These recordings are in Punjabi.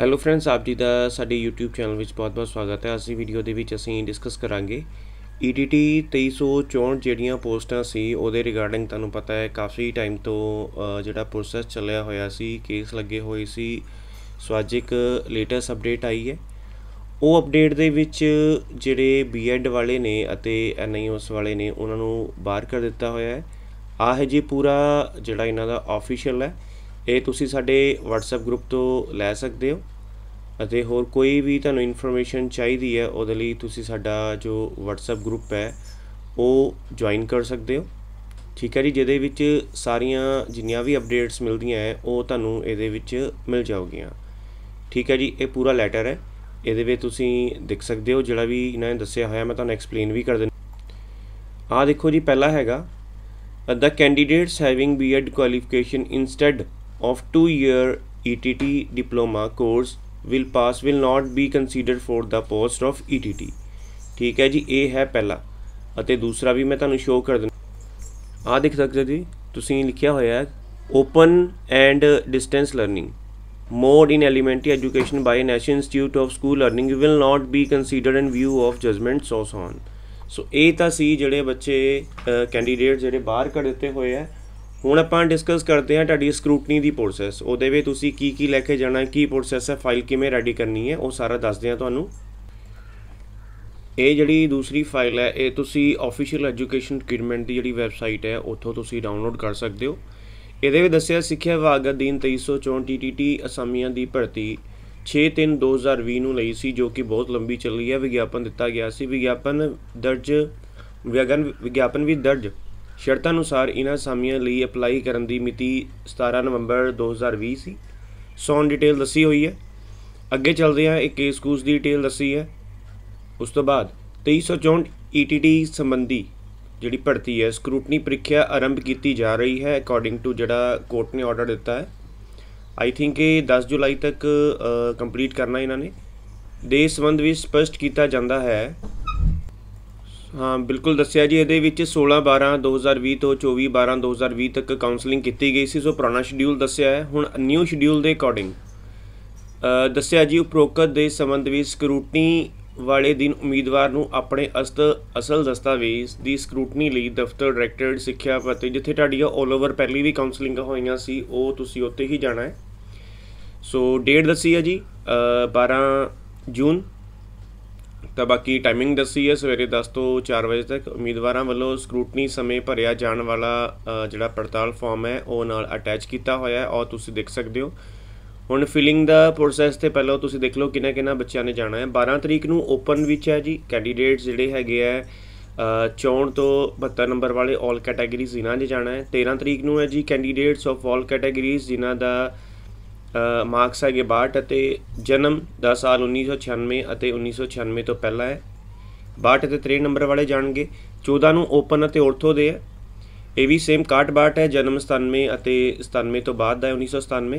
ਹੈਲੋ ਫਰੈਂਡਸ ਆਪ ਜੀ ਦਾ ਸਾਡੇ YouTube ਚੈਨਲ ਵਿੱਚ ਬਹੁਤ-ਬਹੁਤ ਸਵਾਗਤ ਹੈ ਅੱਜ ਦੀ ਵੀਡੀਓ ਦੇ ਵਿੱਚ ਅਸੀਂ ਡਿਸਕਸ ਕਰਾਂਗੇ EDT 2364 ਜਿਹੜੀਆਂ ਪੋਸਟਾਂ ਸੀ ਉਹਦੇ ਰਿਗਾਰਡਿੰਗ ਤੁਹਾਨੂੰ ਪਤਾ ਹੈ ਕਾਫੀ ਟਾਈਮ ਤੋਂ ਜਿਹੜਾ ਪ੍ਰੋਸੈਸ ਚੱਲਿਆ ਹੋਇਆ ਸੀ ਕੇਸ ਲੱਗੇ ਹੋਏ ਸੀ ਸਵਾਜਿਕ ਅੱਜ ਲੇਟੈਸਟ ਅਪਡੇਟ ਆਈ ਹੈ ਉਹ ਅਪਡੇਟ ਦੇ ਵਿੱਚ ਜਿਹੜੇ ਬੀਐਡ ਵਾਲੇ ਨੇ ਅਤੇ ਐਨਆਈਓਸ ਵਾਲੇ ਨੇ ਉਹਨਾਂ ਨੂੰ ਬਾਹਰ ਕਰ ਦਿੱਤਾ ਹੋਇਆ ਹੈ ਆਹ ਜੀ ਪੂਰਾ ਜਿਹੜਾ ਇਹਨਾਂ ਦਾ ਆਫੀਸ਼ੀਅਲ ਹੈ ਇਹ ਤੁਸੀਂ ਸਾਡੇ WhatsApp ਗਰੁੱਪ ਤੋਂ ਲੈ ਸਕਦੇ ਹੋ ਅਤੇ ਹੋਰ ਕੋਈ ਵੀ ਤੁਹਾਨੂੰ ਇਨਫੋਰਮੇਸ਼ਨ ਚਾਹੀਦੀ ਹੈ ਉਹਦੇ ਲਈ ਤੁਸੀਂ ਸਾਡਾ ਜੋ WhatsApp ਗਰੁੱਪ ਹੈ ਉਹ ਜੁਆਇਨ ਕਰ ਸਕਦੇ ਹੋ ਠੀਕ ਹੈ ਜੀ ਜਿਹਦੇ ਵਿੱਚ ਸਾਰੀਆਂ ਜਿੰਨੀਆਂ ਵੀ ਅਪਡੇਟਸ ਮਿਲਦੀਆਂ ਹੈ ਉਹ ਤੁਹਾਨੂੰ ਇਹਦੇ ਵਿੱਚ ਮਿਲ ਜਾਊਗੀਆਂ ਠੀਕ ਹੈ ਜੀ ਇਹ ਪੂਰਾ ਲੈਟਰ ਹੈ ਇਹਦੇ ਵਿੱਚ ਤੁਸੀਂ ਦੇਖ ਸਕਦੇ ਹੋ ਜਿਹੜਾ ਵੀ ਇਹਨਾਂ ਨੇ ਦੱਸਿਆ ਹੋਇਆ ਮੈਂ ਤੁਹਾਨੂੰ ਐਕਸਪਲੇਨ ਵੀ ਕਰ ਦਿੰਦਾ ਆ ਦੇਖੋ ਜੀ ਪਹਿਲਾ ਹੈਗਾ the candidates having BEd qualification instead of two-year ETT diploma course will pass will not be considered for the post of ETT ਠੀਕ ਹੈ ਜੀ ਇਹ ਹੈ ਪਹਿਲਾ ਅਤੇ ਦੂਸਰਾ ਵੀ ਮੈਂ ਤੁਹਾਨੂੰ ਸ਼ੋਅ ਕਰ ਦਿੰਦਾ ਆ ਦੇਖ ਸਕਦੇ ਜੀ ਤੁਸੀਂ ਲਿਖਿਆ ਹੋਇਆ ਹੈ open and distance learning mode in elementary education by National Institute of School Learning will not be be in view of judgement so soon so ਇਹ ਤਾਂ ਸੀ ਜਿਹੜੇ ਬੱਚੇ ਕੈਂਡੀਡੇਟ ਜਿਹੜੇ ਬਾਹਰ ਕੱਢ ਦਿੱਤੇ ਹੋਏ ਆ ਹੁਣ ਆਪਾਂ ਡਿਸਕਸ ਕਰਦੇ ਹਾਂ ਤੁਹਾਡੀ ਸਕਰੂਟਨੀ ਦੀ ਪ੍ਰੋਸੈਸ ਉਹਦੇ ਵਿੱਚ ਤੁਸੀਂ ਕੀ ਕੀ ਲੈ ਕੇ ਜਾਣਾ ਕੀ ਪ੍ਰੋਸੈਸ ਹੈ ਫਾਈਲ ਕਿਵੇਂ ਰੈਡੀ ਕਰਨੀ ਹੈ ਉਹ ਸਾਰਾ ਦੱਸਦੇ ਹਾਂ ਤੁਹਾਨੂੰ ਇਹ ਜਿਹੜੀ ਦੂਸਰੀ ਫਾਈਲ ਹੈ ਇਹ ਤੁਸੀਂ ਆਫੀਸ਼ੀਅਲ ਐਜੂਕੇਸ਼ਨ ਡਿਪਾਰਟਮੈਂਟ ਦੀ ਜਿਹੜੀ ਵੈਬਸਾਈਟ ਹੈ ਉੱਥੋਂ ਤੁਸੀਂ ਡਾਊਨਲੋਡ ਕਰ ਸਕਦੇ ਹੋ ਇਹਦੇ ਵਿੱਚ ਦੱਸਿਆ ਸਿੱਖਿਆ ਵਿਭਾਗ ਅਧੀਨ 2324 ਟੀਟੀਟੀ ਅਸਾਮੀਆਂ ਦੀ ਭਰਤੀ 6-3-2020 ਨੂੰ ਲਈ ਸੀ ਜੋ ਕਿ ਬਹੁਤ ਲੰਬੀ ਚੱਲੀ ਹੈ ਵਿਗਿਆਪਨ ਦਿੱਤਾ ਗਿਆ ਸੀ ਵਿਗਿਆਪਨ ਦਰਜ ਵਿਗਿਆਪਨ ਵੀ ਦਰਜ ਸ਼ਰਤਾਂ ਅਨੁਸਾਰ ਇਹਨਾਂ ਸਾਮੀਆਂ ਲਈ ਅਪਲਾਈ ਕਰਨ ਦੀ ਮਿਤੀ 17 ਨਵੰਬਰ 2020 ਸੀ ਸੌਨ ਡਿਟੇਲ ਦੱਸੀ ਹੋਈ ਹੈ ਅੱਗੇ ਚੱਲਦੇ ਹਾਂ ਇੱਕ ਕੇਸ ਕੂਸ ਦੀ ਡਿਟੇਲ ਦੱਸੀ ਹੈ ਉਸ ਤੋਂ ਬਾਅਦ 2364 ETT ਸੰਬੰਧੀ ਜਿਹੜੀ ਭਰਤੀ ਹੈ ਸਕਰੂਟਨੀ ਪ੍ਰੀਖਿਆ ਆਰੰਭ ਕੀਤੀ ਜਾ ਰਹੀ ਹੈ ਅਕੋਰਡਿੰਗ ਟੂ ਜਿਹੜਾ ਕੋਰਟ ਨੇ ਆਰਡਰ ਦਿੱਤਾ ਹੈ ਆਈ ਥਿੰਕ ਇਹ 10 ਜੁਲਾਈ ਤੱਕ ਕੰਪਲੀਟ ਕਰਨਾ ਇਹਨਾਂ ਨੇ ਦੇ ਸੰਬੰਧ ਵਿੱਚ ਸਪਸ਼ਟ ਕੀਤਾ ਜਾਂਦਾ ਹੈ ਹਾਂ ਬਿਲਕੁਲ ਦੱਸਿਆ ਜੀ ਇਹਦੇ ਵਿੱਚ 16 12 2020 ਤੋਂ 24 12 2020 ਤੱਕ ਕਾਉਂਸਲਿੰਗ ਕੀਤੀ ਗਈ ਸੀ ਸੋ ਪੁਰਾਣਾ ਸ਼ਡਿਊਲ ਦੱਸਿਆ ਹੈ ਹੁਣ ਨਿਊ ਸ਼ਡਿਊਲ ਦੇ ਅਕੋਰਡਿੰਗ ਦੱਸਿਆ ਜੀ ਉਪਰੋਕਤ ਦੇ ਸੰਬੰਧ ਵਿੱਚ ਸਕਰੂਟਨੀ ਵਾਲੇ ਦਿਨ ਉਮੀਦਵਾਰ ਨੂੰ ਆਪਣੇ ਅਸਤ ਅਸਲ ਦਸਤਾਵੇਜ਼ ਦੀ ਸਕਰੂਟਨੀ ਲਈ ਦਫ਼ਤਰ ਡਾਇਰੈਕਟਰ ਸਿੱਖਿਆ ਪਤੇ ਜਿੱਥੇ ਤੁਹਾਡੀਆਂ ਆਲ ਓਵਰ ਪਹਿਲੀ ਵੀ ਕਾਉਂਸਲਿੰਗ ਹੋਈਆਂ ਸੀ ਉਹ ਤੁਸੀਂ ਉੱਥੇ ਹੀ ਜਾਣਾ ਹੈ ਸੋ ਡੇਟ ਦੱਸੀ ਹੈ ਜੀ 12 ਜੂਨ ਤਾਂ ਬਾਕੀ ਟਾਈਮਿੰਗ ਦੱਸੀ ਹੈ ਸਵੇਰੇ 10 ਤੋਂ 4 ਵਜੇ ਤੱਕ ਉਮੀਦਵਾਰਾਂ ਵੱਲੋਂ ਸਕ੍ਰੂਟਨੀ ਸਮੇਂ ਭਰਿਆ ਜਾਣ ਵਾਲਾ ਜਿਹੜਾ ਪੜਤਾਲ ਫਾਰਮ ਹੈ ਉਹ ਨਾਲ ਅਟੈਚ ਕੀਤਾ ਹੋਇਆ ਹੈ ਔਰ ਤੁਸੀਂ ਦੇਖ ਸਕਦੇ ਹੋ ਹੁਣ ਫਿਲਿੰਗ ਦਾ ਪ੍ਰੋਸੈਸ ਤੇ ਪਹਿਲਾਂ ਤੁਸੀਂ ਦੇਖ ਲਓ ਕਿੰਨਾ ਕਿੰਨੇ ਬੱਚਿਆਂ ਨੇ ਜਾਣਾ ਹੈ 12 ਤਰੀਕ ਨੂੰ ਓਪਨ ਵਿੱਚ ਹੈ ਜੀ ਕੈਂਡੀਡੇਟਸ ਜਿਹੜੇ ਹੈਗੇ ਆ ਚੌਣ ਤੋਂ 72 ਨੰਬਰ ਵਾਲੇ 올 ਕੈਟਾਗਰੀਜ਼ ਇਹਨਾਂ 'ਚ ਜਾਣਾ ਹੈ 13 ਤਰੀਕ ਨੂੰ ਹੈ ਜੀ ਕੈਂਡੀਡੇਟਸ ਆਫ 올 ਕੈਟਾਗਰੀਜ਼ ਜਿਨ੍ਹਾਂ ਦਾ ਮਾਰਕਸ ਹੈਗੇ 62 ਅਤੇ ਜਨਮ ਦਾ ਸਾਲ 1996 ਅਤੇ 1996 ਤੋਂ ਪਹਿਲਾਂ ਹੈ 62 ਦੇ 3 ਨੰਬਰ ਵਾਲੇ ਜਾਣਗੇ 14 ਨੂੰ ਓਪਨ ਅਤੇ ਔਰਥੋ ਦੇ ਹੈ ਇਹ ਵੀ ਸੇਮ ਕਾਟ ਬਾਟ ਹੈ ਜਨਮ 97 ਅਤੇ 97 ਤੋਂ ਬਾਅਦ ਦਾ ਹੈ 1997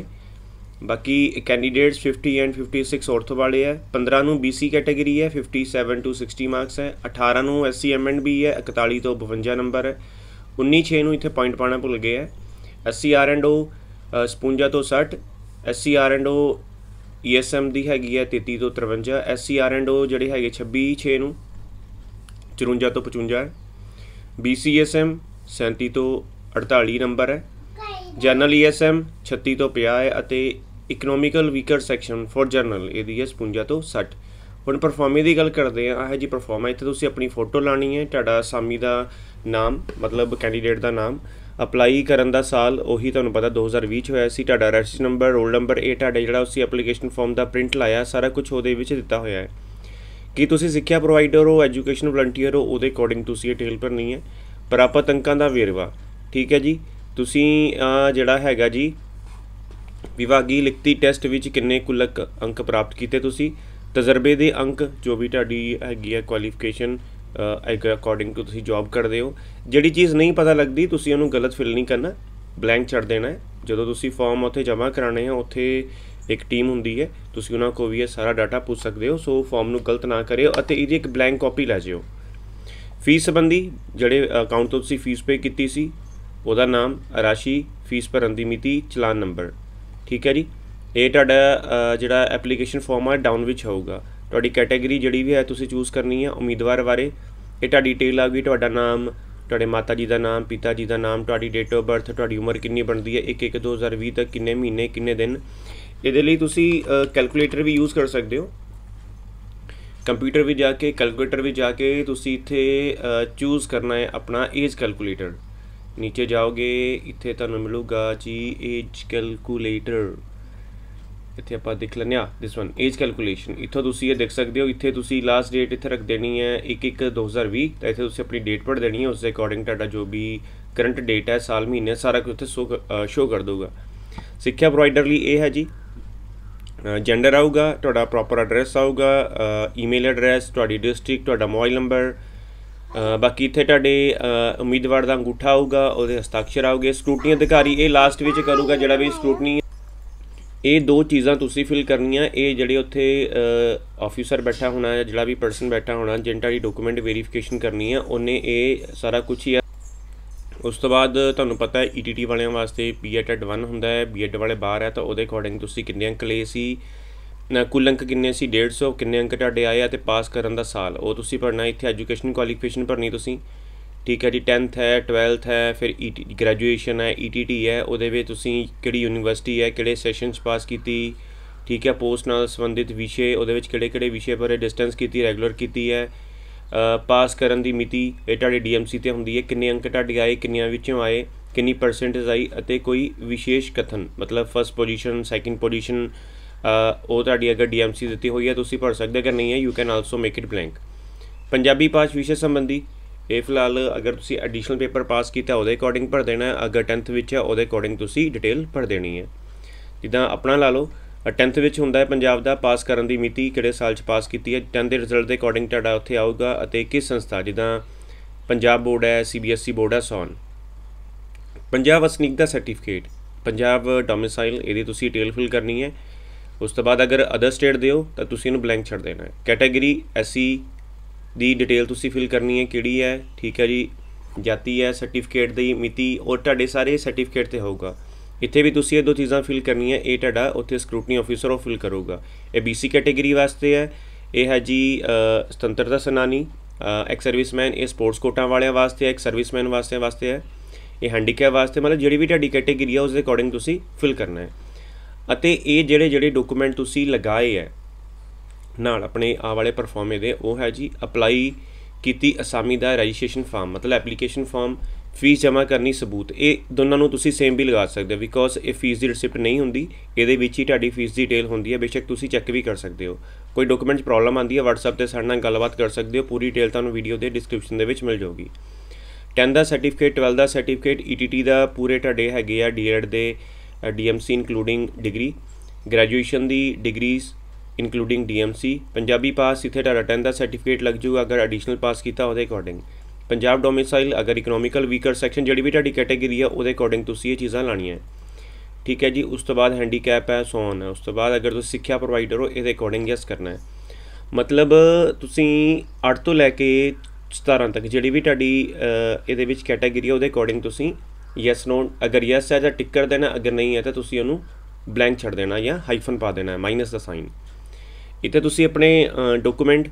ਬਾਕੀ ਕੈਂਡੀਡੇਟਸ 50 ਐਂਡ 56 ਔਰਥੋ ਵਾਲੇ ਹੈ 15 ਨੂੰ BC ਕੈਟਾਗਰੀ ਹੈ 57 ਤੋਂ 60 ਮਾਰਕਸ ਹੈ 18 ਨੂੰ SC ਐਮਐਨਬੀ ਹੈ 41 ਤੋਂ 52 ਨੰਬਰ ਹੈ 19 6 ਨੂੰ ਇੱਥੇ ਪੁਆਇੰਟ ਪਾਣਾ ਭੁੱਲ ਗਏ ਹੈ 80 ਆਰ ਐਂਡ 55 ਤੋਂ 60 ਐਸ ਐਮ e ਦੀ ਹੈਗੀ ਹੈ 33 ਤੋਂ 53 ਓ ਜਿਹੜੇ ਹੈਗੇ 26 6 ਨੂੰ 54 ਤੋਂ 55 ਹੈ ਐਮ 37 ਤੋਂ 48 ਨੰਬਰ ਹੈ ਜਨਰਲ ਐਮ 36 ਤੋਂ 50 ਹੈ ਅਤੇ ਇਕਨੋਮਿਕਲ ਵੀਕਰ ਸੈਕਸ਼ਨ ਫॉर ਇਹ ਇਹਦੀ ਹੈ 55 ਤੋਂ 60 ਹੁਣ ਪਰਫਾਰਮੈਂਸ ਦੀ ਗੱਲ ਕਰਦੇ ਆ ਇਹ ਜੀ ਪਰਫਾਰਮੈਂਸ ਇੱਥੇ ਤੁਸੀਂ ਆਪਣੀ ਫੋਟੋ ਲਾਣੀ ਹੈ ਤੁਹਾਡਾ ਸਾਮੀ ਦਾ ਨਾਮ ਮਤਲਬ ਕੈਂਡੀਡੇਟ ਦਾ ਨਾਮ ਅਪਲਾਈ ਕਰਨ ਦਾ ਸਾਲ ਉਹੀ ਤੁਹਾਨੂੰ ਪਤਾ 2020 ਚ ਹੋਇਆ ਸੀ ਤੁਹਾਡਾ ਰੈਸਟ ਨੰਬਰ ਰੋਲ ਨੰਬਰ ਇਹ ਤੁਹਾਡਾ ਜਿਹੜਾ ਉਸੇ ਐਪਲੀਕੇਸ਼ਨ ਫਾਰਮ ਦਾ ਪ੍ਰਿੰਟ ਲਾਇਆ ਸਾਰਾ ਕੁਝ ਉਹਦੇ ਵਿੱਚ ਦਿੱਤਾ ਹੋਇਆ ਹੈ ਕਿ ਤੁਸੀਂ ਸਿੱਖਿਆ ਪ੍ਰੋਵਾਈਡਰ ਹੋ ਐਜੂਕੇਸ਼ਨ ਵਲੰਟੀਅਰ ਹੋ ਉਹਦੇ ਅਕੋਰਡਿੰਗ ਤੁਸੀਂ ਇਹ ਟੇਲ ਭਰਨੀ ਹੈ ਪ੍ਰਾਪਤ ਅੰਕਾਂ ਦਾ ਵੇਰਵਾ ਠੀਕ ਹੈ ਜੀ ਤੁਸੀਂ ਆ ਜਿਹੜਾ ਹੈਗਾ ਜੀ ਵਿਭਾਗੀ ਲਿਖਤੀ ਟੈਸਟ ਵਿੱਚ ਕਿੰਨੇ ਕੁੱਲ ਅੰਕ ਪ੍ਰਾਪਤ ਕੀਤੇ ਤੁਸੀਂ ਤਜਰਬੇ ਦੇ ਅੰਕ ਜੋ ਵੀ ਤੁਹਾਡੀ ਹੈਗੀ ਹੈ ਕੁਆਲੀਫਿਕੇਸ਼ਨ ਅਕੋਰਡਿੰਗ ਟੂ ਤੁਸੀਂ ਜੌਬ ਕਰਦੇ ਹੋ ਜਿਹੜੀ ਚੀਜ਼ ਨਹੀਂ ਪਤਾ ਲੱਗਦੀ ਤੁਸੀਂ ਉਹਨੂੰ ਗਲਤ ਫਿਲ ਨਹੀਂ ਕਰਨਾ ਬਲੈਂਕ ਛੱਡ ਦੇਣਾ ਹੈ ਜਦੋਂ ਤੁਸੀਂ ਫਾਰਮ ਉੱਥੇ ਜਮ੍ਹਾਂ ਕਰਾਣੇ ਆ ਉੱਥੇ ਇੱਕ ਟੀਮ ਹੁੰਦੀ ਹੈ ਤੁਸੀਂ ਉਹਨਾਂ ਕੋਲ ਵੀ ਇਹ ਸਾਰਾ ਡਾਟਾ ਪੁੱਛ ਸਕਦੇ ਹੋ ਸੋ ਫਾਰਮ ਨੂੰ ਗਲਤ ਨਾ ਕਰਿਓ ਅਤੇ ਇਹਦੀ ਇੱਕ ਬਲੈਂਕ ਕਾਪੀ ਲੈ ਜਿਓ ਫੀਸ ਸੰਬੰਧੀ ਜਿਹੜੇ ਅਕਾਊਂਟ ਤੋਂ ਤੁਸੀਂ ਫੀਸ ਪੇ ਕੀਤੀ ਸੀ ਉਹਦਾ ਨਾਮ ਰਾਸ਼ੀ ਫੀਸ ਭਰਨ ਦੀ ਮਿਤੀ ਚਲਾਨ ਨੰਬਰ ਠੀਕ ਹੈ ਜੀ ਇਹ ਤੁਹਾਡਾ ਜਿਹੜਾ ਐਪਲੀਕੇਸ਼ਨ ਫਾਰਮ ਹੈ ਡਾਊਨ ਵਿੱਚ ਹੋਊਗਾ ਤੁਹਾਡੀ ਕੈਟਾਗਰੀ ਜਿਹੜੀ ਵੀ ਹੈ ਤੁਸੀਂ ਚੂਜ਼ ਕਰਨੀ ਹੈ ਉਮੀਦਵਾਰ ਬਾਰੇ ਇਹ ਤੁਹਾਡੀ ਡਿਟੇਲ ਆ ਗਈ ਤੁਹਾਡਾ ਨਾਮ ਤੁਹਾਡੇ ਮਾਤਾ ਜੀ ਦਾ ਨਾਮ ਪਿਤਾ ਜੀ ਦਾ ਨਾਮ ਤੁਹਾਡੀ ਡੇਟ ਆਫ ਬਰਥ ਤੁਹਾਡੀ ਉਮਰ ਕਿੰਨੀ ਬਣਦੀ ਹੈ 1 1 2020 ਤੱਕ ਕਿੰਨੇ ਮਹੀਨੇ ਕਿੰਨੇ ਦਿਨ ਇਹਦੇ ਲਈ ਤੁਸੀਂ ਕੈਲਕੂਲੇਟਰ ਵੀ ਯੂਜ਼ ਕਰ ਸਕਦੇ ਹੋ ਕੰਪਿਊਟਰ ਵੀ ਜਾ ਕੇ ਕੈਲਕੂਲੇਟਰ ਵੀ ਜਾ ਕੇ ਤੁਸੀਂ ਇੱਥੇ ਚੂਜ਼ ਕਰਨਾ ਹੈ ਆਪਣਾ ਏਜ ਕੈਲਕੂਲੇਟਰ ਨੀਚੇ ਜਾਓਗੇ ਇੱਥੇ ਤੁਹਾਨੂੰ ਮਿਲੂਗਾ ਜੀ ਏਜ ਕੈਲਕੂਲੇਟਰ ਇੱਥੇ ਆਪਾਂ ਦੇਖ ਲੈਂਦੇ ਆ ਦਿਸ ਵਨ ਏਜ ਕੈਲਕੂਲੇਸ਼ਨ ਇੱਥੋਂ ਤੁਸੀਂ ਇਹ ਦੇਖ ਸਕਦੇ ਹੋ ਇੱਥੇ ਤੁਸੀਂ ਲਾਸਟ ਡੇਟ ਇੱਥੇ ਰੱਖ ਦੇਣੀ ਹੈ 1 1 2020 ਤਾਂ ਇੱਥੇ ਤੁਸੀਂ ਆਪਣੀ ਡੇਟ ਪੜ ਦੇਣੀ ਹੈ ਉਸ ਦੇ ਅਕੋਰਡਿੰਗ ਤੁਹਾਡਾ ਜੋ ਵੀ ਕਰੰਟ ਡੇਟ ਹੈ ਸਾਲ ਮਹੀਨੇ ਸਾਰਾ ਕੁਝ ਉੱਥੇ ਸ਼ੋ ਕਰ ਦਊਗਾ ਸਿੱਖਿਆ ਪ੍ਰੋਵਾਈਡਰ ਲਈ ਇਹ ਹੈ ਜੀ ਜੈਂਡਰ ਆਊਗਾ ਤੁਹਾਡਾ ਪ੍ਰੋਪਰ ਐਡਰੈਸ ਆਊਗਾ ਈਮੇਲ ਐਡਰੈਸ ਤੁਹਾਡੀ ਡਿਸਟ੍ਰਿਕਟ ਤੁਹਾਡਾ ਮੋਬਾਈਲ ਨੰਬਰ ਬਾਕੀ ਇੱਥੇ ਤੁਹਾਡੇ ਉਮੀਦਵਾਰ ਦਾ ਅੰਗੂਠਾ ਆਊਗਾ ਉਹਦੇ ਹਸਤਾਖਰ ਆਊਗੇ ਸਕਰੂਟਨੀ ਅਧਿਕਾਰੀ ਇਹ ਲਾਸਟ ਵਿੱਚ ਕਰੂਗਾ ਜਿਹੜਾ ਵੀ ਸਕਰੂਟਨੀ ਇਹ ਦੋ ਚੀਜ਼ਾਂ ਤੁਸੀਂ ਫਿਲ ਕਰਨੀਆਂ ਇਹ ਜਿਹੜੇ ਉੱਥੇ ਆਫੀਸਰ ਬੈਠਾ ਹੋਣਾ ਜਾਂ ਜਿਹੜਾ ਵੀ ਪਰਸਨ ਬੈਠਾ ਹੋਣਾ ਜਿੰਨਾਂ ਦੀ ਡਾਕੂਮੈਂਟ ਵੈਰੀਫਿਕੇਸ਼ਨ ਕਰਨੀ ਆ ਉਹਨੇ ਇਹ ਸਾਰਾ ਕੁਝ ਹੀ ਆ ਉਸ ਤੋਂ ਬਾਅਦ ਤੁਹਾਨੂੰ ਪਤਾ ਹੈ ਈਟੀਟੀ e ਵਾਲਿਆਂ ਵਾਸਤੇ ਬੀਐਡ 1 ਹੁੰਦਾ ਹੈ ਬੀਐਡ ਵਾਲੇ ਬਾਹਰ ਹੈ ਤਾਂ ਉਹਦੇ ਅਕੋਰਡਿੰਗ ਤੁਸੀਂ ਕਿੰਨੇ ਅੰਕ ਲਏ ਸੀ ਕੁੱਲ ਅੰਕ ਕਿੰਨੇ ਸੀ 150 ਕਿੰਨੇ ਅੰਕ ਤੁਹਾਡੇ ਆਏ ਆ ਤੇ ਪਾਸ ਕਰਨ ਦਾ ਸਾਲ ਉਹ ਤੁਸੀਂ ਪੜਨਾ ਇੱਥੇ ਐਜੂਕੇਸ਼ਨ ਕੁਆਲੀਫਿਕੇਸ਼ਨ ਭਰਨੀ ਤੁਸੀਂ ਠੀਕ ਹੈ ਜੀ 10th ਹੈ 12th ਹੈ ਫਿਰ ਈਟੀ e ਗ੍ਰੈਜੂਏਸ਼ਨ ਹੈ ਈਟੀਟੀ e ਹੈ ਉਹਦੇ ਵਿੱਚ ਤੁਸੀਂ ਕਿਹੜੀ ਯੂਨੀਵਰਸਿਟੀ ਹੈ ਕਿਹੜੇ ਸੈਸ਼ਨਸ ਪਾਸ ਕੀਤੀ ਠੀਕ ਹੈ ਪੋਸਟ ਨਾਲ ਸੰਬੰਧਿਤ ਵਿਸ਼ੇ ਉਹਦੇ ਵਿੱਚ ਕਿਹੜੇ-ਕਿਹੜੇ ਵਿਸ਼ੇ ਬਾਰੇ ਡਿਸਟੈਂਸ ਕੀਤੀ ਰੈਗੂਲਰ ਕੀਤੀ ਹੈ ਪਾਸ ਕਰਨ ਦੀ ਮਿਤੀ ਇਹ ਤੁਹਾਡੇ ਡੀਐਮਸੀ ਤੇ ਹੁੰਦੀ ਹੈ ਕਿੰਨੇ ਅੰਕ ਤੁਹਾਡੇ ਆਏ ਕਿੰਨਿਆਂ ਵਿੱਚੋਂ ਆਏ ਕਿੰਨੀ ਪਰਸੈਂਟੇਜ ਆਈ ਅਤੇ ਕੋਈ ਵਿਸ਼ੇਸ਼ ਕਥਨ ਮਤਲਬ ਫਰਸਟ ਪੋਜੀਸ਼ਨ ਸੈਕਿੰਡ ਪੋਜੀਸ਼ਨ ਉਹ ਤੁਹਾਡੀ ਅਗਰ ਡੀਐਮਸੀ ਦਿੱਤੀ ਹੋਈ ਹੈ ਤੁਸੀਂ ਭਰ ਸਕਦੇ ਕਿ ਨਹੀਂ ਹੈ you can also make it blank Punjabi pass ਵਿਸ਼ੇ ਸੰਬੰਧੀ ਇਹ ਫਿਲਹਾਲ ਅਗਰ ਤੁਸੀਂ ਐਡੀਸ਼ਨਲ ਪੇਪਰ ਪਾਸ ਕੀਤਾ ਉਹਦੇ ਅਕੋਰਡਿੰਗ ਭਰ ਦੇਣਾ ਅਗਰ 10th ਵਿੱਚ ਹੈ ਉਹਦੇ ਅਕੋਰਡਿੰਗ ਤੁਸੀਂ ਡਿਟੇਲ ਭਰ ਦੇਣੀ ਹੈ ਜਿੱਦਾਂ ਆਪਣਾ ਲਾ ਲਓ 10th ਵਿੱਚ ਹੁੰਦਾ ਹੈ ਪੰਜਾਬ ਦਾ ਪਾਸ ਕਰਨ ਦੀ ਮਿਤੀ ਕਿਹੜੇ ਸਾਲ 'ਚ ਪਾਸ ਕੀਤੀ ਹੈ 10th ਦੇ ਰਿਜ਼ਲਟ ਦੇ ਅਕੋਰਡਿੰਗ ਤੁਹਾਡਾ ਉੱਥੇ ਆਊਗਾ ਅਤੇ ਕਿਸ ਸੰਸਥਾ ਜਿੱਦਾਂ ਪੰਜਾਬ ਬੋਰਡ ਹੈ ਸੀਬੀਐਸਈ ਬੋਰਡ e ਹੈ ਸੌਨ ਪੰਜਾਬ ਵਸਨੀਕ ਦਾ ਸਰਟੀਫਿਕੇਟ ਪੰਜਾਬ ਡੋਮਿਸਾਈਲ ਇਹਦੀ ਤੁਸੀਂ ਡਿਟੇਲ ਫਿਲ ਕਰਨੀ ਹੈ ਉਸ ਤੋਂ ਬਾਅਦ ਅਗਰ ਅਦਰ ਸਟੇਟ ਦੇ ਹੋ ਤਾਂ ਤੁਸੀਂ ਇਹਨੂੰ ਬਲੈਂਕ ਛੱਡ ਦੇਣਾ ਹੈ ਕੈਟਾਗਰੀ ਐਸਸੀ ਦੀ ਡਿਟੇਲ ਤੁਸੀਂ ਫਿਲ ਕਰਨੀ ਹੈ ਕਿਹੜੀ ਹੈ ਠੀਕ ਹੈ ਜੀ ਜਾਤੀ ਹੈ ਸਰਟੀਫਿਕੇਟ ਦੀ ਮਿਤੀ ਉਹ ਤੁਹਾਡੇ ਸਾਰੇ ਸਰਟੀਫਿਕੇਟ ਤੇ ਹੋਊਗਾ ਇੱਥੇ ਵੀ ਤੁਸੀਂ ਇਹ ਦੋ ਚੀਜ਼ਾਂ ਫਿਲ ਕਰਨੀਆਂ ਇਹ ਤੁਹਾਡਾ ਉੱਥੇ ਸਕ੍ਰੂਟਨੀ ਆਫੀਸਰ ਉਹ ਫਿਲ ਕਰੂਗਾ ਇਹ ਬੀਸੀ ਕੈਟਾਗਰੀ ਵਾਸਤੇ ਹੈ ਇਹ ਹੈ ਜੀ ਸੁਤੰਤਰਤਾ ਸਨਾਨੀ ਇੱਕ ਸਰਵਿਸਮੈਨ ਇਹ ਸਪੋਰਟਸ ਕੋਟਾਂ ਵਾਲਿਆਂ ਵਾਸਤੇ ਹੈ ਇੱਕ ਸਰਵਿਸਮੈਨ ਵਾਸਤੇ ਵਾਸਤੇ ਹੈ ਇਹ ਹੈਂਡੀਕੈਪ ਵਾਸਤੇ ਮਤਲਬ ਜਿਹੜੀ ਵੀ ਤੁਹਾਡੀ ਕੈਟਾਗਰੀ ਹੈ ਉਸ ਦੇ ਅਕੋਰਡਿੰਗ ਤੁਸੀਂ ਫਿਲ ਕਰਨਾ ਹੈ ਅਤੇ ਇਹ ਜਿਹੜੇ ਜਿਹੜੇ ਡਾਕੂਮੈਂਟ ਤੁਸੀਂ ਲਗਾਏ ਹੈ ਨਾਲ ਆਪਣੇ ਆ ਵਾਲੇ ਪਰਫਾਰਮੇ ਦੇ ਉਹ ਹੈ ਜੀ ਅਪਲਾਈ ਕੀਤੀ ਅਸਾਮੀ ਦਾ ਰਜਿਸਟ੍ਰੇਸ਼ਨ ਫਾਰਮ ਮਤਲਬ ਐਪਲੀਕੇਸ਼ਨ ਫਾਰਮ ਫੀਸ ਜਮ੍ਹਾਂ ਕਰਨੀ ਸਬੂਤ ਇਹ ਦੋਨਾਂ ਨੂੰ ਤੁਸੀਂ ਸੇਮ ਵੀ ਲਗਾ ਸਕਦੇ ਹੋ ਬਿਕੋਜ਼ ਇਹ ਫੀਸ ਦੀ ਰਿਸਿਪਟ ਨਹੀਂ ਹੁੰਦੀ ਇਹਦੇ ਵਿੱਚ ਹੀ ਤੁਹਾਡੀ ਫੀਸ ਦੀ ਡਿਟੇਲ ਹੁੰਦੀ ਹੈ ਬੇਸ਼ੱਕ ਤੁਸੀਂ ਚੈੱਕ ਵੀ ਕਰ ਸਕਦੇ ਹੋ ਕੋਈ ਡਾਕੂਮੈਂਟ ਪ੍ਰੋਬਲਮ ਆਂਦੀ ਹੈ WhatsApp ਤੇ ਸਾਡੇ ਨਾਲ ਗੱਲਬਾਤ ਕਰ ਸਕਦੇ ਹੋ ਪੂਰੀ ਡਿਟੇਲ ਤੁਹਾਨੂੰ ਵੀਡੀਓ ਦੇ ਡਿਸਕ੍ਰਿਪਸ਼ਨ ਦੇ ਵਿੱਚ ਮਿਲ ਜਾਊਗੀ 10 ਦਾ ਸਰਟੀਫਿਕੇਟ 12 ਦਾ ਸਰਟੀਫਿਕੇਟ ETT ਦਾ ਪੂਰੇ ਤੁਹਾਡੇ ਹੈਗੇ ਆ ਡੀਐਡ ਦੇ DMC ਇਨਕਲੂਡਿੰਗ ਡਿਗਰੀ ਗ੍ਰੈਜੂਏਸ਼ਨ ਦੀ degrees including DMC Punjabi pass ਇਥੇ ਤੁਹਾਡਾ 10 ਦਾ ਸਰਟੀਫਿਕੇਟ ਲੱਗ ਜੂਗਾ ਅਗਰ ਐਡੀਸ਼ਨਲ ਪਾਸ ਕੀਤਾ ਉਹਦੇ ਅਕੋਰਡਿੰਗ ਪੰਜਾਬ ਡੋਮਿਸਾਈਲ ਅਗਰ ਇਕਨੋਮਿਕਲ ਵੀਕਰ ਸੈਕਸ਼ਨ ਜਿਹੜੀ ਵੀ ਤੁਹਾਡੀ ਕੈਟਾਗਰੀ ਹੈ ਉਹਦੇ ਅਕੋਰਡਿੰਗ ਤੁਸੀਂ ਇਹ ਚੀਜ਼ਾਂ ਲਾਣੀਆਂ ਠੀਕ ਹੈ ਜੀ ਉਸ ਤੋਂ ਬਾਅਦ ਹੈਂਡੀਕੈਪ ਹੈ ਸੋਨ ਹੈ ਉਸ ਤੋਂ ਬਾਅਦ ਅਗਰ ਤੁਸੀਂ ਸਿੱਖਿਆ ਪ੍ਰੋਵਾਈਡਰ ਹੋ ਇਹਦੇ ਅਕੋਰਡਿੰਗ ਯੈਸ ਕਰਨਾ ਹੈ ਮਤਲਬ ਤੁਸੀਂ 8 ਤੋਂ ਲੈ ਕੇ 17 ਤੱਕ ਜਿਹੜੀ ਵੀ ਤੁਹਾਡੀ ਇਹਦੇ ਵਿੱਚ ਕੈਟਾਗਰੀ ਹੈ ਉਹਦੇ ਅਕੋਰਡਿੰਗ ਤੁਸੀਂ ਯੈਸ ਨੋ ਅਗਰ ਯੈਸ ਹੈ ਤਾਂ ਟਿਕ ਕਰ ਦੇਣਾ ਅਗਰ ਨਹੀਂ ਹੈ ਤਾਂ ਤੁਸੀਂ ਉਹਨੂੰ ਬਲੈਂਕ ਛੱਡ ਦੇਣਾ ਜਾਂ ਹਾਈਫਨ ਪਾ ਦੇਣਾ ਹੈ ਮਾਈਨਸ ਦਾ ਸਾਈਨ ਇੱਥੇ ਤੁਸੀਂ ਆਪਣੇ ਡਾਕੂਮੈਂਟ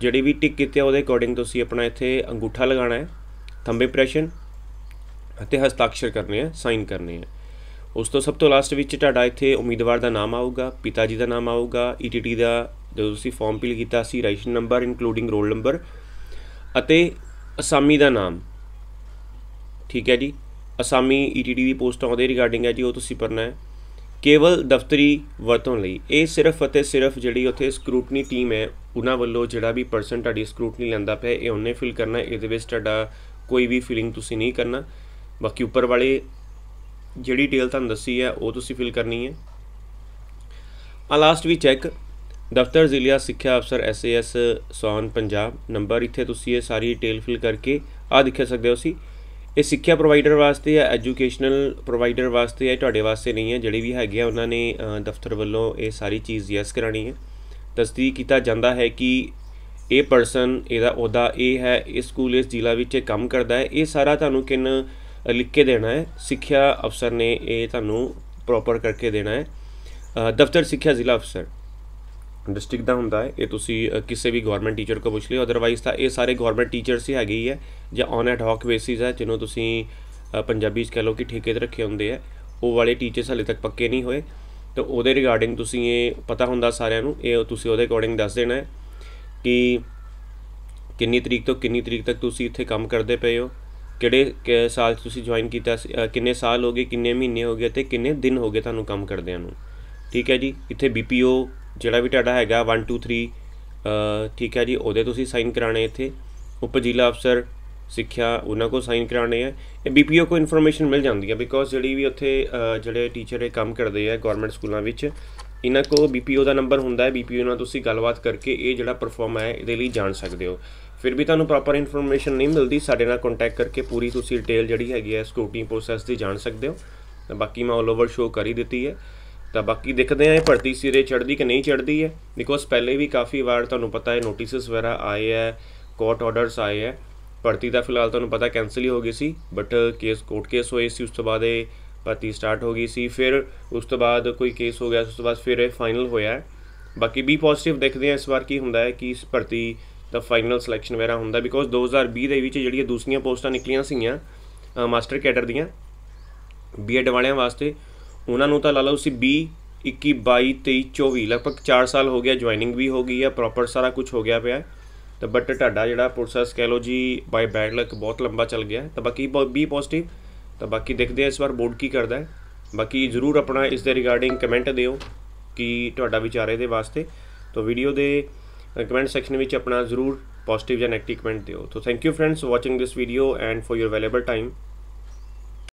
ਜਿਹੜੇ ਵੀ ਟਿਕ ਕੀਤੇ ਆ ਉਹਦੇ ਅਕੋਰਡਿੰਗ ਤੁਸੀਂ ਆਪਣਾ ਇੱਥੇ ਅੰਗੂਠਾ ਲਗਾਣਾ ਹੈ ਥੰਬ ਇੰਪ੍ਰੈਸ਼ਨ ਅਤੇ ਹਸਤਾਖਰ ਕਰਨੇ ਆ ਸਾਈਨ ਕਰਨੇ ਆ ਉਸ ਤੋਂ ਸਭ ਤੋਂ ਲਾਸਟ ਵਿੱਚ ਤੁਹਾਡਾ ਇੱਥੇ ਉਮੀਦਵਾਰ ਦਾ ਨਾਮ ਆਊਗਾ ਪਿਤਾ ਜੀ ਦਾ ਨਾਮ ਆਊਗਾ ਈਟੀਟੀ e ਦਾ ਜਦੋਂ ਤੁਸੀਂ ਫਾਰਮ ਫਿਲ ਕੀਤਾ ਸੀ ਰਾਈਸ਼ਨ ਨੰਬਰ ਇਨਕਲੂਡਿੰਗ ਰੋਲ ਨੰਬਰ ਅਤੇ ਅਸਾਮੀ ਦਾ ਨਾਮ ਠੀਕ ਹੈ ਜੀ ਅਸਾਮੀ ਈਟੀਟੀ e ਦੀ ਪੋਸਟ ਆਉਂਦੇ ਰਿਗਾਰਡਿੰਗ ਹੈ ਜੀ ਉਹ ਤੁਸੀਂ ਭਰਨਾ ਹੈ ਕੇਵਲ ਦਫ਼ਤਰੀ ਵਰਤੋਂ ਲਈ ਇਹ ਸਿਰਫ ਅਤੇ ਸਿਰਫ ਜਿਹੜੀ ਉੱਥੇ ਸਕਰੂਟਨੀ ਟੀਮ ਹੈ ਉਹਨਾਂ ਵੱਲੋਂ ਜਿਹੜਾ ਵੀ ਪਰਸਨ ਤੁਹਾਡੀ ਸਕਰੂਟਨੀ ਲੈਂਦਾ ਪਿਆ ਇਹ ਉਹਨੇ ਫਿਲ ਕਰਨਾ ਇਹਦੇ ਵਿੱਚ ਤੁਹਾਡਾ ਕੋਈ ਵੀ ਫੀਲਿੰਗ ਤੁਸੀਂ ਨਹੀਂ ਕਰਨਾ ਬਾਕੀ ਉੱਪਰ ਵਾਲੇ ਜਿਹੜੀ ਡਿਟੇਲ ਤੁਹਾਨੂੰ ਦੱਸੀ ਹੈ ਉਹ ਤੁਸੀਂ ਫਿਲ ਕਰਨੀ ਹੈ ਆ ਲਾਸਟ ਵੀ ਚੈੱਕ ਦਫ਼ਤਰ ਜ਼ਿਲ੍ਹਾ ਸਿੱਖਿਆ ਅਫਸਰ ਐਸਏਐਸ ਸੌਨ ਪੰਜਾਬ ਨੰਬਰ ਇੱਥੇ ਤੁਸੀਂ ਇਹ ਸਾਰੀ ਡਿਟੇਲ ਫਿਲ ਕਰਕੇ ਆ ਦਿਖਾ ਸਕਦੇ ਹੋ ਸੀ ਇਹ ਸਿੱਖਿਆ ਪ੍ਰੋਵਾਈਡਰ ਵਾਸਤੇ ਹੈ ਐਜੂਕੇਸ਼ਨਲ ਪ੍ਰੋਵਾਈਡਰ ਵਾਸਤੇ ਹੈ ਤੁਹਾਡੇ ਵਾਸਤੇ ਨਹੀਂ ਹੈ ਜਿਹੜੇ ਵੀ ਹੈਗੇ ਆ ਉਹਨਾਂ ਨੇ ਦਫ਼ਤਰ ਵੱਲੋਂ ਇਹ ਸਾਰੀ ਚੀਜ਼ ਯੈਸ ਕਰਾਣੀ ਹੈ ਤਸਦੀਕ ਕੀਤਾ ਜਾਂਦਾ ਹੈ ਕਿ ਇਹ ਪਰਸਨ ਇਹਦਾ ਉਹਦਾ ਇਹ ਹੈ ਇਸ ਸਕੂਲ ਇਸ ਜ਼ਿਲ੍ਹਾ ਵਿੱਚ ਕੰਮ ਕਰਦਾ ਹੈ ਇਹ ਸਾਰਾ ਤੁਹਾਨੂੰ ਕਿੰਨ ਲਿਖ ਕੇ ਦੇਣਾ ਹੈ ਸਿੱਖਿਆ ਅਫਸਰ ਨੇ ਇਹ ਤੁਹਾਨੂੰ ਪ੍ਰੋਪਰ ਕਰਕੇ ਦੇਣਾ ਹੈ ਦਫ਼ਤਰ ਸਿੱਖਿਆ ਜ਼ਿਲ੍ਹਾ ਅਫਸਰ ਡਿਸਟ੍ਰਿਕਟ ਦਾ ਹੁੰਦਾ ਹੈ ਇਹ ਤੁਸੀਂ ਕਿਸੇ ਵੀ ਗਵਰਨਮੈਂਟ ਟੀਚਰ ਕੋ ਪੁੱਛ ਲਿਓ ਅਦਰਵਾਈਜ਼ ਤਾਂ ਇਹ ਸਾਰੇ ਗਵਰਨਮੈਂਟ ਟੀਚਰਸ ਹੀ ਹੈਗੇ ਹੀ ਹੈ ਜਾਂ ਔਨ ਐਟ ਹੌਕ ਬੇਸਿਸ ਹੈ ਜਿਹਨੂੰ ਤੁਸੀਂ ਪੰਜਾਬੀ ਚ ਕਹ ਲੋ ਕਿ ਠੇਕੇ ਤੇ ਰੱਖੇ ਹੁੰਦੇ ਆ ਉਹ ਵਾਲੇ ਟੀਚਰਸ ਹਲੇ ਤੱਕ ਪੱਕੇ ਨਹੀਂ ਹੋਏ ਤੇ ਉਹਦੇ ਰਿਗਾਰਡਿੰਗ ਤੁਸੀਂ ਇਹ ਪਤਾ ਹੁੰਦਾ ਸਾਰਿਆਂ ਨੂੰ ਇਹ ਤੁਸੀਂ ਉਹਦੇ ਅਕੋਰਡਿੰਗ ਦੱਸ ਦੇਣਾ ਹੈ ਕਿ ਕਿੰਨੀ ਤਰੀਕ ਤੋਂ ਕਿੰਨੀ ਤਰੀਕ ਤੱਕ ਤੁਸੀਂ ਇੱਥੇ ਕੰਮ ਕਰਦੇ ਪਏ ਹੋ ਕਿਹੜੇ ਸਾਲ ਤੁਸੀਂ ਜੁਆਇਨ ਕੀਤਾ ਕਿੰਨੇ ਸਾਲ ਹੋ ਗਏ ਕਿੰਨੇ ਮਹੀਨੇ ਹੋ ਗਏ ਤੇ ਕਿੰਨੇ ਦਿਨ ਹੋ ਗਏ ਤੁਹਾਨੂੰ ਕੰਮ ਕਰਦਿਆਂ ਨੂੰ ਠੀਕ ਹੈ ਜੀ ਇੱਥੇ ਬੀਪੀਓ ਜਿਹੜਾ ਵੀ ਤੁਹਾਡਾ ਹੈਗਾ 1 2 3 ਠੀਕ ਹੈ ਜੀ ਉਹਦੇ ਤੁਸੀਂ ਸਾਈਨ ਕਰਾਣੇ ਇੱਥੇ ਉਪ ਜ਼ਿਲ੍ਹਾ ਅਫਸਰ ਸਿੱਖਿਆ ਉਹਨਾਂ ਕੋ ਸਾਈਨ ਕਰਾਣੇ ਆ ਇਹ ਬੀਪੀਓ ਕੋ ਇਨਫੋਰਮੇਸ਼ਨ ਮਿਲ ਜਾਂਦੀ ਹੈ ਬਿਕੋਜ਼ ਜਿਹੜੀ ਵੀ ਉੱਥੇ ਜਿਹੜੇ ਟੀਚਰ ਇਹ ਕੰਮ ਕਰਦੇ ਆ ਗਵਰਨਮੈਂਟ ਸਕੂਲਾਂ ਵਿੱਚ ਇਹਨਾਂ ਕੋ ਬੀਪੀਓ ਦਾ ਨੰਬਰ ਹੁੰਦਾ ਹੈ ਬੀਪੀਓ ਨਾਲ ਤੁਸੀਂ ਗੱਲਬਾਤ ਕਰਕੇ ਇਹ ਜਿਹੜਾ ਪਰਫਾਰਮ ਹੈ ਇਹਦੇ ਲਈ ਜਾਣ ਸਕਦੇ ਹੋ ਫਿਰ ਵੀ ਤੁਹਾਨੂੰ ਪ੍ਰੋਪਰ ਇਨਫੋਰਮੇਸ਼ਨ ਨਹੀਂ ਮਿਲਦੀ ਸਾਡੇ ਨਾਲ ਕੰਟੈਕਟ ਕਰਕੇ ਪੂਰੀ ਤੁਸੀਂ ਡਿਟੇਲ ਜਿਹੜੀ ਹੈਗੀ ਹੈ ਸਕੂਟਿੰਗ ਪ੍ਰੋਸੈਸ ਦੀ ਜਾਣ ਸਕਦੇ ਹੋ ਬਾਕੀ ਮੈਂ ਆਲ ਓਵਰ ਸ਼ੋ ਕਰ ਹੀ ਦਿੱਤੀ ਹੈ ਤਾਂ ਬਾਕੀ ਦੇਖਦੇ ਆਂ ਇਹ ਭਰਤੀ ਸਿਰੇ ਚੜਦੀ ਕਿ ਨਹੀਂ ਚੜਦੀ ਹੈ ਬਿਕੋਜ਼ ਪਹਿਲੇ ਵੀ ਕਾਫੀ ਵਾਰ ਤੁਹਾਨੂੰ ਪਤਾ ਹੈ ਨੋਟਿਸਸ ਵਗੈਰਾ ਆਏ ਹੈ ਕੋਰਟ ਆਰਡਰਸ ਆਏ ਹੈ ਭਰਤੀ ਦਾ ਫਿਲਹਾਲ ਤੁਹਾਨੂੰ ਪਤਾ ਕੈਨਸਲ ਹੀ ਹੋ ਗਈ ਸੀ ਬਟ ਕੇਸ ਕੋਰਟ ਕੇਸ ਹੋਏ ਸੀ ਉਸ ਤੋਂ ਬਾਅਦ ਇਹ ਭਰਤੀ ਸਟਾਰਟ ਹੋ ਗਈ ਸੀ ਫਿਰ ਉਸ ਤੋਂ ਬਾਅਦ ਕੋਈ ਕੇਸ ਹੋ ਗਿਆ ਉਸ ਤੋਂ ਬਾਅਦ ਫਿਰ ਇਹ ਫਾਈਨਲ ਹੋਇਆ ਬਾਕੀ ਵੀ ਪੋਜ਼ਿਟਿਵ ਦੇਖਦੇ ਆਂ ਇਸ ਵਾਰ ਕੀ ਹੁੰਦਾ ਹੈ ਕਿ ਇਸ ਭਰਤੀ ਦਾ ਫਾਈਨਲ ਸਿਲੈਕਸ਼ਨ ਵਗੈਰਾ ਹੁੰਦਾ ਬਿਕੋਜ਼ 2020 ਦੇ ਵਿੱਚ ਜਿਹੜੀਆਂ ਦੂਸਰੀਆਂ ਪੋਸਟਾਂ ਨਿਕਲੀਆਂ ਸੀਆਂ ਮਾਸਟਰ ਕੈਡਰ ਦੀਆਂ ਬੀਐਡ ਵਾਲਿਆਂ ਵਾਸਤੇ ਉਹਨਾਂ ਨੂੰ ਤਾਂ ਲਾ ਲਓ ਸੀ 20 21 22 23 24 ਲਗਭਗ 4 ਸਾਲ ਹੋ ਗਿਆ ਜੁਆਇਨਿੰਗ ਵੀ ਹੋ ਗਈ ਹੈ ਪ੍ਰੋਪਰ ਸਾਰਾ ਕੁਝ ਹੋ ਗਿਆ ਪਿਆ ਤਾਂ ਬਟ ਤੁਹਾਡਾ ਜਿਹੜਾ ਪ੍ਰੋਸੈਸ ਕਹਿ ਲਓ ਜੀ ਬਾਈ ਬੈਡ ਲੱਕ ਬਹੁਤ ਲੰਬਾ ਚੱਲ ਗਿਆ ਤਾਂ ਬਾਕੀ ਬੀ ਪੋਜ਼ਿਟਿਵ ਤਾਂ ਬਾਕੀ ਦੇਖਦੇ ਆ ਇਸ ਵਾਰ ਬੋਰਡ ਕੀ ਕਰਦਾ ਹੈ ਬਾਕੀ ਜ਼ਰੂਰ ਆਪਣਾ ਇਸ ਦੇ ਰਿਗਾਰਡਿੰਗ ਕਮੈਂਟ ਦਿਓ ਕਿ ਤੁਹਾਡਾ ਵਿਚਾਰ ਇਹਦੇ ਵਾਸਤੇ ਤਾਂ ਵੀਡੀਓ ਦੇ ਕਮੈਂਟ ਸੈਕਸ਼ਨ ਵਿੱਚ ਆਪਣਾ ਜ਼ਰੂਰ ਪੋਜ਼ਿਟਿਵ ਜਾਂ ਨੈਗੇਟਿਵ ਕਮੈਂਟ ਦਿਓ ਤਾਂ thank you friends watching this video and for your valuable time